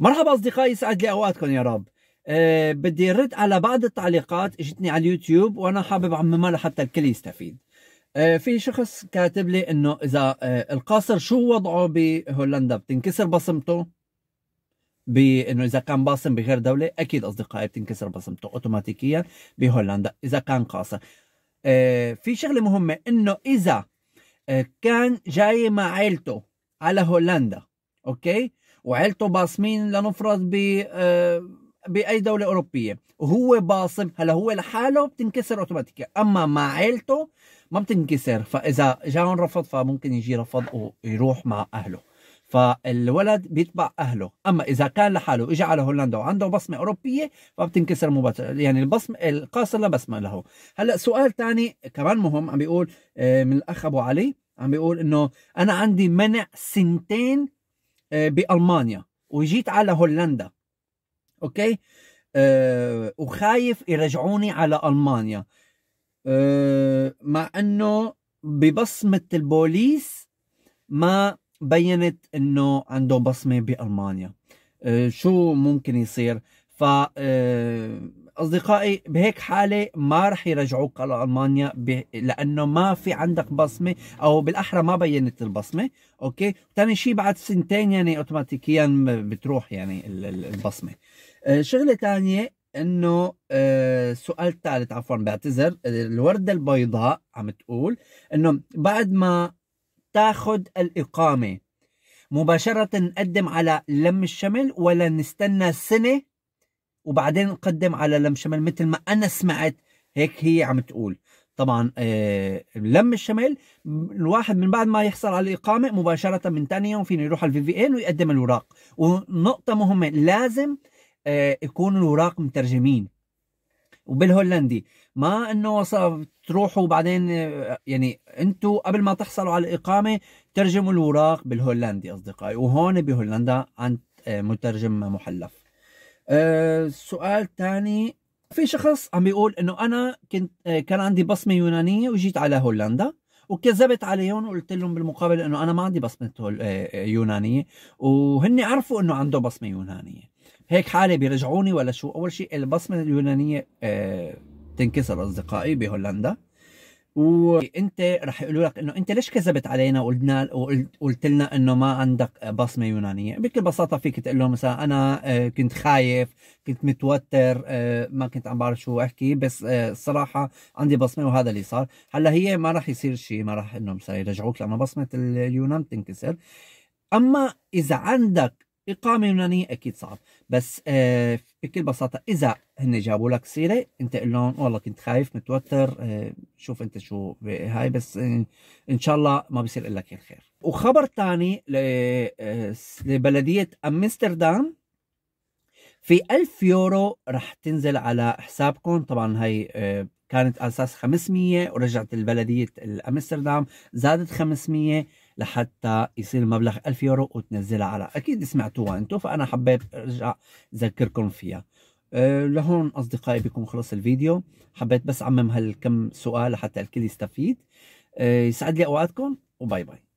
مرحبا اصدقائي سعد لي اوقاتكم يا رب أه بدي رد على بعض التعليقات اجتني على اليوتيوب وانا حابب اعممها لحتى الكل يستفيد أه في شخص كاتب لي انه اذا أه القاصر شو وضعه بهولندا بتنكسر بصمته بانه اذا كان باصم بغير دوله اكيد اصدقائي بتنكسر بصمته اوتوماتيكيا بهولندا اذا كان قاصر أه في شغله مهمه انه اذا أه كان جاي مع عيلته على هولندا اوكي وعيلته باصمين لنفرض ب آه، باي دوله اوروبيه وهو باصم هلا هو لحاله بتنكسر اوتوماتيكيا اما مع عيلته ما بتنكسر فاذا جاهم رفض فممكن يجي رفض ويروح مع اهله فالولد بيتبع اهله اما اذا كان لحاله اجى على هولندا وعنده بصمه اوروبيه فبتنكسر مباشره يعني البصم القاصر لا بصمه له هلا سؤال ثاني كمان مهم عم بيقول آه، من الاخ ابو علي عم بيقول انه انا عندي منع سنتين آه، بالمانيا وجيت على هولندا اوكي أه وخايف يرجعوني على المانيا أه مع انه ببصمه البوليس ما بينت انه عنده بصمه بالمانيا أه شو ممكن يصير ف أه اصدقائي بهيك حاله ما رح يرجعوك على المانيا لانه ما في عندك بصمه او بالاحرى ما بينت البصمه اوكي ثاني شيء بعد سنتين يعني اوتوماتيكيا بتروح يعني البصمه آه، شغله ثانيه انه السؤال آه، ثالث عفوا بعتذر الورده البيضاء عم تقول انه بعد ما تاخذ الاقامه مباشره نقدم على لم الشمل ولا نستنى سنه وبعدين نقدم على لم شمال مثل ما انا سمعت هيك هي عم تقول طبعا آه، لم الشمال الواحد من بعد ما يحصل على الاقامه مباشره من ثاني يوم فينا يروح على الفي في إيه ان ويقدم الوراق ونقطه مهمه لازم آه، يكون الوراق مترجمين وبالهولندي ما انه تروحوا وبعدين آه، يعني انتم قبل ما تحصلوا على الاقامه ترجموا الوراق بالهولندي اصدقائي وهون بهولندا عند مترجم محلف آه، سؤال ثاني في شخص عم بيقول انه انا كنت آه، كان عندي بصمه يونانيه وجيت على هولندا وكذبت عليهم وقلت لهم بالمقابل انه انا ما عندي بصمه آه، يونانيه وهن عرفوا انه عنده بصمه يونانيه هيك حالي بيرجعوني ولا شو اول شيء البصمه اليونانيه تنكسر اصدقائي بهولندا وانت رح يقولوا لك انه انت ليش كذبت علينا وقلنا وقلت لنا انه ما عندك بصمه يونانيه بكل بساطه فيك تقول لهم مثلا انا آه، كنت خايف كنت متوتر آه، ما كنت عم بعرف شو احكي بس آه، الصراحه عندي بصمه وهذا اللي صار هلا هي ما رح يصير شيء ما رح انه مثلا يرجعوك لانه بصمه اليونان تنكسر اما اذا عندك إقامة يونانية أكيد صعب بس آه بكل بساطة إذا هن جابوا لك سيرة أنت قول لهم والله كنت خايف متوتر آه شوف أنت شو هاي بس آه إن شاء الله ما بصير كل خير وخبر ثاني آه، لبلدية أمستردام في 1000 يورو رح تنزل على حسابكم طبعا هاي آه، كانت على أساس 500 ورجعت البلدية أمستردام زادت 500 لحتى يصير المبلغ 1000 يورو وتنزلها على اكيد سمعتوها انتم فانا حبيت ارجع اذكركم فيها أه لهون اصدقائي بكم خلص الفيديو حبيت بس اعمم هالكم سؤال لحتى الكل يستفيد أه يسعد لي اوقاتكم وباي باي